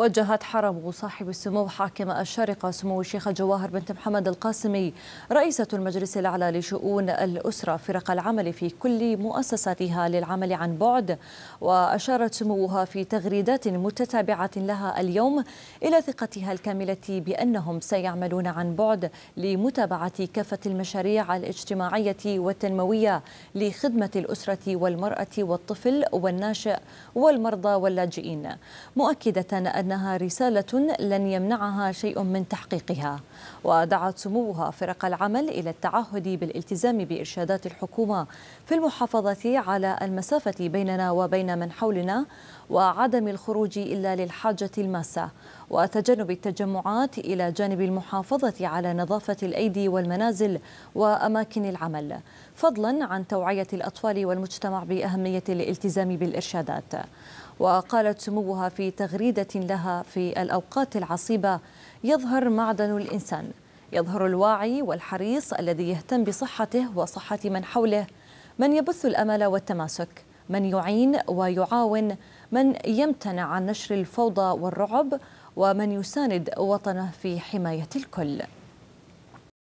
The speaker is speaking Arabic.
وجهت حرم صاحب السمو حاكم الشارقة سمو الشيخة جواهر بنت محمد القاسمي رئيسة المجلس الأعلى لشؤون الأسرة فرق العمل في كل مؤسساتها للعمل عن بعد وأشارت سموها في تغريدات متتابعة لها اليوم إلى ثقتها الكاملة بأنهم سيعملون عن بعد لمتابعة كافة المشاريع الاجتماعية والتنموية لخدمة الأسرة والمرأة والطفل والناشئ والمرضى واللاجئين مؤكدة أن أنها رسالة لن يمنعها شيء من تحقيقها ودعت سموها فرق العمل إلى التعهد بالالتزام بإرشادات الحكومة في المحافظة على المسافة بيننا وبين من حولنا وعدم الخروج إلا للحاجة الماسة وتجنب التجمعات إلى جانب المحافظة على نظافة الأيدي والمنازل وأماكن العمل فضلا عن توعية الأطفال والمجتمع بأهمية الالتزام بالإرشادات وقالت سموها في تغريدة لها لها في الأوقات العصيبة يظهر معدن الإنسان يظهر الواعي والحريص الذي يهتم بصحته وصحة من حوله من يبث الأمل والتماسك من يعين ويعاون من يمتنع عن نشر الفوضى والرعب ومن يساند وطنه في حماية الكل